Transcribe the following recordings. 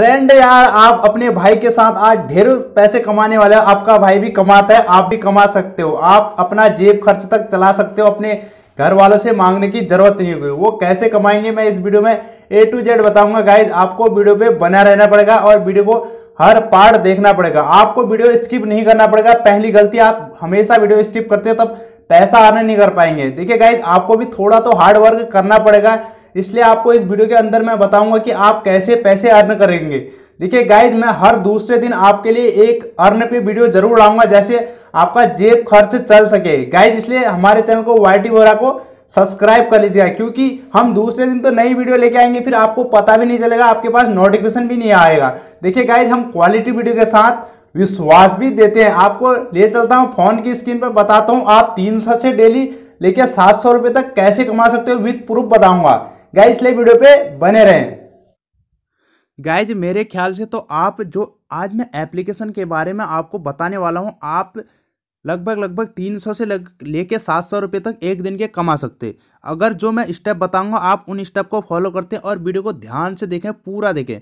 friend यार आप अपने भाई के साथ आज ढेर पैसे कमाने वाले हो आपका भाई भी कमाता है आप भी कमा सकते हो आप अपना जेब खर्च तक चला सकते हो अपने घर वालों से मांगने की जरूरत नहीं होगी वो कैसे कमाएंगे मैं इस वीडियो में ए टू जेड बताऊंगा गाइज आपको वीडियो पे बना रहना पड़ेगा और वीडियो को हर पार्ट देखना पड़ेगा आपको वीडियो स्किप नहीं करना पड़ेगा पहली गलती आप हमेशा वीडियो स्किप करते हो तब पैसा आना नहीं कर पाएंगे देखिए गाइज आपको भी थोड़ा तो हार्ड वर्क करना पड़ेगा इसलिए आपको इस वीडियो के अंदर मैं बताऊंगा कि आप कैसे पैसे अर्न करेंगे देखिए गाइज मैं हर दूसरे दिन आपके लिए एक अर्न पे वीडियो जरूर लाऊंगा जैसे आपका जेब खर्च चल सके गाइज इसलिए हमारे चैनल को वाई टी वोरा को सब्सक्राइब कर लीजिएगा क्योंकि हम दूसरे दिन तो नई वीडियो लेके आएंगे फिर आपको पता भी नहीं चलेगा आपके पास नोटिफिकेशन भी नहीं आएगा देखिए गाइज हम क्वालिटी वीडियो के साथ विश्वास भी देते हैं आपको ले चलता हूँ फोन की स्क्रीन पर बताता हूँ आप तीन सौ से डेली लेके सात सौ रुपये तक कैसे कमा सकते हो विथ प्रूफ बताऊंगा गाय इसलिए वीडियो पे बने रहें गाइज मेरे ख्याल से तो आप जो आज मैं एप्लीकेशन के बारे में आपको बताने वाला हूँ आप लगभग लगभग तीन सौ से लग लेके सात सौ रुपये तक एक दिन के कमा सकते अगर जो मैं स्टेप बताऊंगा आप उन स्टेप को फॉलो करते हैं और वीडियो को ध्यान से देखें पूरा देखें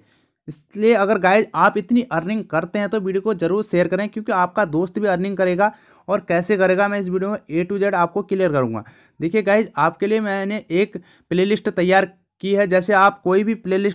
इसलिए अगर गाइज आप इतनी अर्निंग करते हैं तो वीडियो को ज़रूर शेयर करें क्योंकि आपका दोस्त भी अर्निंग करेगा और कैसे करेगा मैं इस वीडियो में ए टू जेड आपको क्लियर करूँगा देखिए गाइज आपके लिए मैंने एक प्ले तैयार की है जैसे आप कोई भी प्ले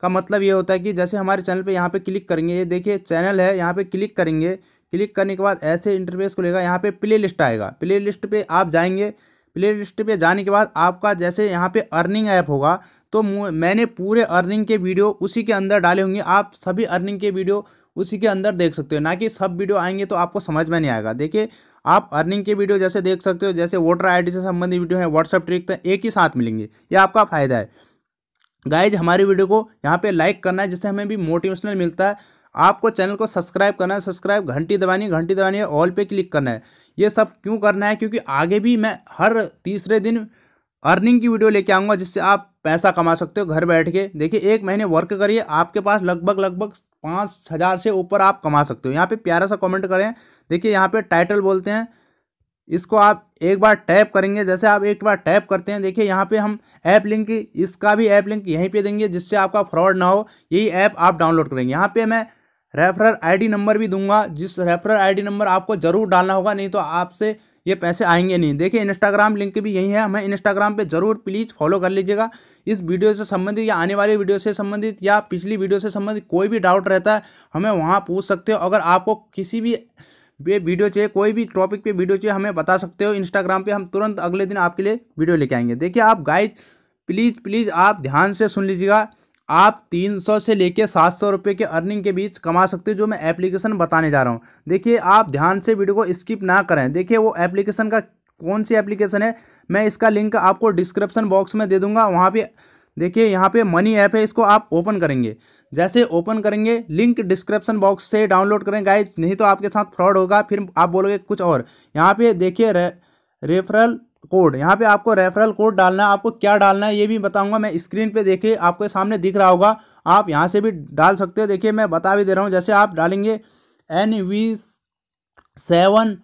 का मतलब ये होता है कि जैसे हमारे चैनल पर यहाँ पर क्लिक करेंगे ये देखिए चैनल है यहाँ पर क्लिक करेंगे क्लिक करने के बाद ऐसे इंटरफेस खुलेगा यहाँ पे प्ले लिस्ट आएगा प्ले लिस्ट पर आप जाएंगे प्ले लिस्ट पर जाने के बाद आपका जैसे यहाँ पर अर्निंग ऐप होगा तो मैंने पूरे अर्निंग के वीडियो उसी के अंदर डाले होंगे आप सभी अर्निंग के वीडियो उसी के अंदर देख सकते हो ना कि सब वीडियो आएंगे तो आपको समझ में नहीं आएगा देखिए आप अर्निंग के वीडियो जैसे देख सकते हो जैसे वोटर आईडी से संबंधित वीडियो है व्हाट्सअप ट्रिक तो एक ही साथ मिलेंगे ये आपका फायदा है गाइज हमारी वीडियो को यहाँ पे लाइक करना है जिससे हमें भी मोटिवेशनल मिलता है आपको चैनल को सब्सक्राइब करना है सब्सक्राइब घंटी दबानी है घंटी दबानी है ऑल पे क्लिक करना है ये सब क्यों करना है क्योंकि आगे भी मैं हर तीसरे दिन अर्निंग की वीडियो लेके आऊँगा जिससे आप पैसा कमा सकते हो घर बैठ के देखिए एक महीने वर्क करिए आपके पास लगभग लगभग पाँच हज़ार से ऊपर आप कमा सकते हो यहाँ पे प्यारा सा कमेंट करें देखिए यहाँ पे टाइटल बोलते हैं इसको आप एक बार टैप करेंगे जैसे आप एक बार टैप करते हैं देखिए यहाँ पे हम ऐप लिंक इसका भी ऐप लिंक यहीं पे देंगे जिससे आपका फ्रॉड ना हो यही ऐप आप डाउनलोड करेंगे यहाँ पर मैं रेफरर आई नंबर भी दूंगा जिस रेफरर आई नंबर आपको ज़रूर डालना होगा नहीं तो आपसे ये पैसे आएंगे नहीं देखिए इंस्टाग्राम लिंक भी यही है हमें इंस्टाग्राम पर ज़रूर प्लीज़ फॉलो कर लीजिएगा इस वीडियो से संबंधित या आने वाली वीडियो से संबंधित या पिछली वीडियो से संबंधित कोई भी डाउट रहता है हमें वहाँ पूछ सकते हो अगर आपको किसी भी वे वीडियो चाहिए कोई भी टॉपिक पे वीडियो चाहिए हमें बता सकते हो इंस्टाग्राम पे हम तुरंत अगले दिन आपके लिए वीडियो लेके आएंगे देखिए आप गाइज प्लीज़ प्लीज़ आप ध्यान से सुन लीजिएगा आप 300 से लेके 700 रुपए के अर्निंग के बीच कमा सकते हो जो मैं एप्लीकेशन बताने जा रहा हूँ देखिए आप ध्यान से वीडियो को स्किप ना करें देखिए वो एप्लीकेशन का कौन सी एप्लीकेशन है मैं इसका लिंक आपको डिस्क्रिप्शन बॉक्स में दे दूंगा वहाँ पे देखिए यहाँ पे मनी ऐप है इसको आप ओपन करेंगे जैसे ओपन करेंगे लिंक डिस्क्रिप्शन बॉक्स से डाउनलोड करें गाइज नहीं तो आपके साथ फ्रॉड होगा फिर आप बोलोगे कुछ और यहाँ पे देखिए रे, रेफरल कोड यहाँ पे आपको रेफरल कोड डालना है आपको क्या डालना है ये भी बताऊंगा मैं स्क्रीन पे देखिए आपके सामने दिख रहा होगा आप यहाँ से भी डाल सकते हो देखिए मैं बता भी दे रहा हूँ जैसे आप डालेंगे एन वी सेवन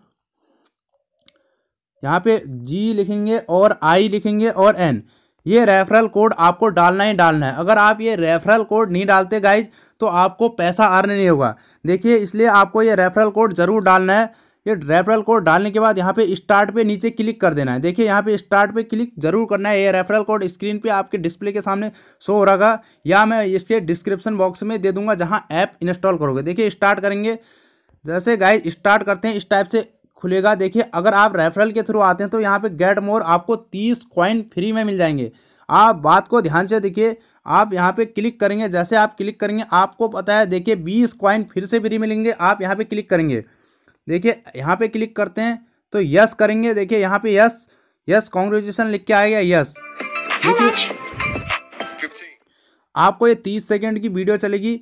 यहाँ पे जी लिखेंगे और आई लिखेंगे और एन ये रेफरल कोड आपको डालना ही डालना है अगर आप ये रेफरल कोड नहीं डालते गाइज तो आपको पैसा अर्न नहीं होगा देखिए इसलिए आपको ये रेफरल कोड ज़रूर डालना है ये रेफरल कोड डालने के बाद यहाँ पे स्टार्ट पे नीचे क्लिक कर देना है देखिए यहाँ पे स्टार्ट पे क्लिक जरूर करना है ये रेफरल कोड स्क्रीन पे आपके डिस्प्ले के सामने शो हो रहा या मैं इसके डिस्क्रिप्शन बॉक्स में दे दूंगा जहाँ ऐप इंस्टॉल करोगे देखिए स्टार्ट करेंगे जैसे गाइज स्टार्ट करते हैं इस टाइप से खुलेगा देखिए अगर आप रेफरल के थ्रू आते हैं तो यहाँ पे गेट मोर आपको तीस कॉइन फ्री में मिल जाएंगे आप बात को ध्यान से देखिए आप यहाँ पे क्लिक करेंगे जैसे आप क्लिक करेंगे आपको पता है देखिए बीस कॉइन फिर से फ्री मिलेंगे आप यहाँ पे क्लिक करेंगे देखिए यहाँ पे क्लिक करते हैं तो यस करेंगे देखिए यहाँ पे यस यस कॉन्ग्रेचुलेसन लिख के आएगा यस देखिए आपको ये तीस सेकेंड की वीडियो चलेगी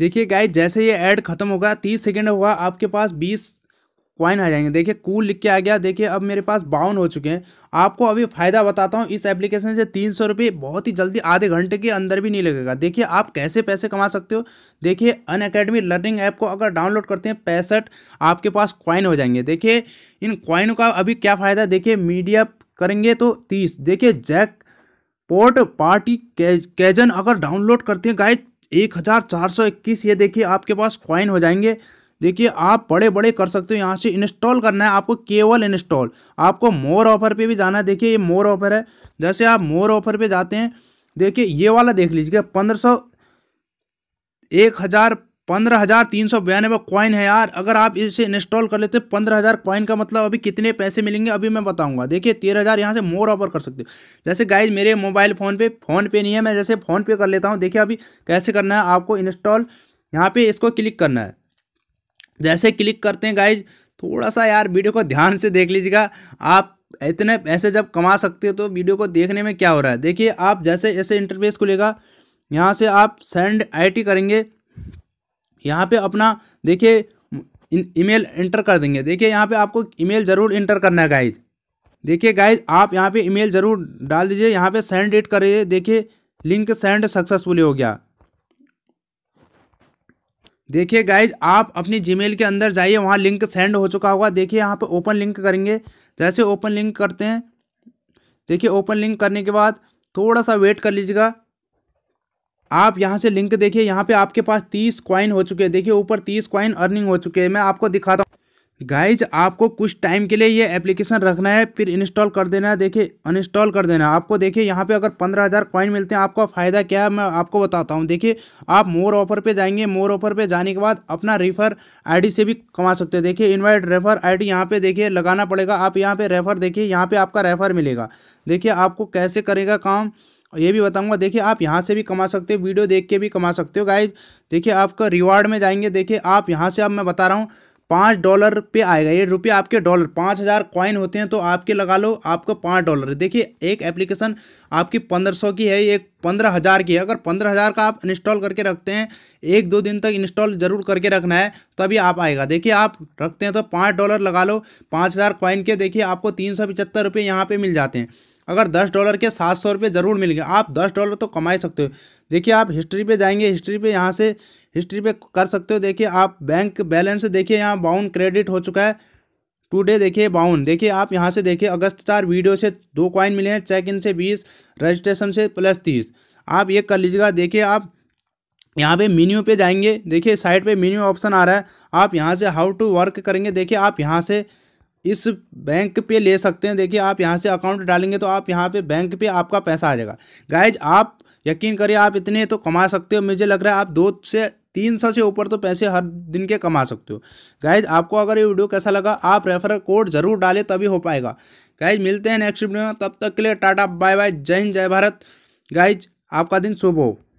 देखिए गाय जैसे ये ऐड खत्म होगा तीस सेकेंड होगा आपके पास बीस क्वाइन आ जाएंगे देखिए कूल लिख के आ गया देखिए अब मेरे पास बाउन हो चुके हैं आपको अभी फ़ायदा बताता हूँ इस एप्लीकेशन से तीन सौ रुपये बहुत ही जल्दी आधे घंटे के अंदर भी नहीं लगेगा देखिए आप कैसे पैसे कमा सकते हो देखिए अन अकेडमी लर्निंग ऐप को अगर डाउनलोड करते हैं पैंसठ आपके पास क्वाइन हो जाएंगे देखिए इन क्वाइन का अभी क्या फ़ायदा देखिए मीडिया करेंगे तो तीस देखिए जैक पोर्ट पार्टी कैजन अगर डाउनलोड करते हैं गाय एक हज़ार चार सौ इक्कीस ये देखिए आपके पास क्वाइन हो जाएंगे देखिए आप बड़े बड़े कर सकते हो यहाँ से इंस्टॉल करना है आपको केवल इंस्टॉल आपको मोर ऑफर पे भी जाना है देखिए ये मोर ऑफर है जैसे आप मोर ऑफर पे जाते हैं देखिए ये वाला देख लीजिएगा पंद्रह सौ एक हज़ार पंद्रह हज़ार तीन सौ बयानबे कॉइन है यार अगर आप इसे इंस्टॉल कर लेते पंद्रह हज़ार कॉइन का मतलब अभी कितने पैसे मिलेंगे अभी मैं बताऊंगा देखिए तेरह हज़ार यहाँ से मोर ऑफर कर सकते हो जैसे गाइज मेरे मोबाइल फ़ोन पे फ़ोन पे नहीं है मैं जैसे फ़ोन पे कर लेता हूँ देखिए अभी कैसे करना है आपको इंस्टॉल यहाँ पे इसको क्लिक करना है जैसे क्लिक करते हैं गाइज थोड़ा सा यार वीडियो को ध्यान से देख लीजिएगा आप इतने पैसे जब कमा सकते हो तो वीडियो को देखने में क्या हो रहा है देखिए आप जैसे ऐसे इंटरफेस खुलेगा यहाँ से आप सेंड आईटी करेंगे यहाँ पे अपना देखिए ईमेल इंटर कर देंगे देखिए यहाँ पे आपको ईमेल ज़रूर इंटर करना है गाइज देखिए गाइज आप यहाँ पे ईमेल ज़रूर डाल दीजिए यहाँ पे सेंड इट करिए देखिए लिंक सेंड सक्सेसफुली हो गया देखिए गाइज आप अपनी जी के अंदर जाइए वहाँ लिंक सेंड हो चुका होगा देखिए यहाँ पे ओपन लिंक करेंगे जैसे ओपन लिंक करते हैं देखिए ओपन लिंक करने के बाद थोड़ा सा वेट कर लीजिएगा आप यहाँ से लिंक देखिए यहाँ पे आपके पास तीस कॉइन हो चुके हैं देखिए ऊपर तीस कॉइन अर्निंग हो चुके हैं मैं आपको दिखाता हूँ गाइज आपको कुछ टाइम के लिए ये एप्लीकेशन रखना है फिर इंस्टॉल कर देना है देखिए अनइंस्टॉल कर देना है आपको देखिए यहाँ पे अगर पंद्रह हज़ार कॉइन मिलते हैं आपका फ़ायदा क्या है मैं आपको बताता हूँ देखिए आप मोर ऑफर पे जाएंगे मोर ऑफर पे जाने के बाद अपना रेफर आईडी से भी कमा सकते हैं देखिए इन्वाइट रेफर आई डी यहाँ पर देखिए लगाना पड़ेगा आप यहाँ पर रेफर देखिए यहाँ पर आपका रेफर मिलेगा देखिए आपको कैसे करेगा काम ये भी बताऊंगा देखिए आप यहाँ से भी कमा सकते हो वीडियो देख के भी कमा सकते हो गाइज देखिए आपका रिवार्ड में जाएंगे देखिए आप यहाँ से अब मैं बता रहा हूँ पाँच डॉलर पे आएगा ये रुपया आपके डॉलर पाँच हज़ार कॉइन होते हैं तो आपके लगा लो आपका पाँच डॉलर देखिए एक एप्लीकेशन आपकी पंद्रह सौ की है एक पंद्रह हज़ार की है अगर पंद्रह हज़ार का आप इंस्टॉल करके रखते हैं एक दो दिन तक इंस्टॉल ज़रूर करके रखना है तभी आप आएगा देखिए आप रखते हैं तो पाँच डॉलर लगा लो पाँच हज़ार कॉइन के देखिए आपको तीन सौ पचहत्तर रुपये यहाँ पर मिल जाते हैं अगर दस डॉलर के सात सौ रुपये ज़रूर मिल गए आप दस डॉलर तो कमा सकते हो देखिए आप हिस्ट्री पे जाएंगे हिस्ट्री पे यहाँ से हिस्ट्री पे कर सकते हो देखिए आप बैंक बैलेंस देखिए यहाँ बाउन क्रेडिट हो चुका है टुडे देखिए बाउन देखिए आप यहाँ से देखिए अगस्त चार वीडियो से दो कॉइन मिले हैं चेक इन से बीस रजिस्ट्रेशन से प्लस तीस आप ये कर लीजिएगा देखिए आप यहाँ पे मीन्यू पे जाएंगे देखिए साइड पे मीन्यू ऑप्शन आ रहा है आप यहाँ से हाउ टू वर्क करेंगे देखिए आप यहाँ से इस बैंक पे ले सकते हैं देखिए आप यहाँ से अकाउंट डालेंगे तो आप यहाँ पे बैंक पे आपका पैसा आ जाएगा गाइज आप यकीन करिए आप इतने तो कमा सकते हो मुझे लग रहा है आप दो से तीन सौ से ऊपर तो पैसे हर दिन के कमा सकते हो गाइज आपको अगर ये वीडियो कैसा लगा आप रेफर कोड जरूर डालें तभी हो पाएगा गाइज मिलते हैं नेक्स्ट वीडियो में तब तक के लिए टाटा बाय बाय जय हिंद जय भारत गाइज आपका दिन शुभ हो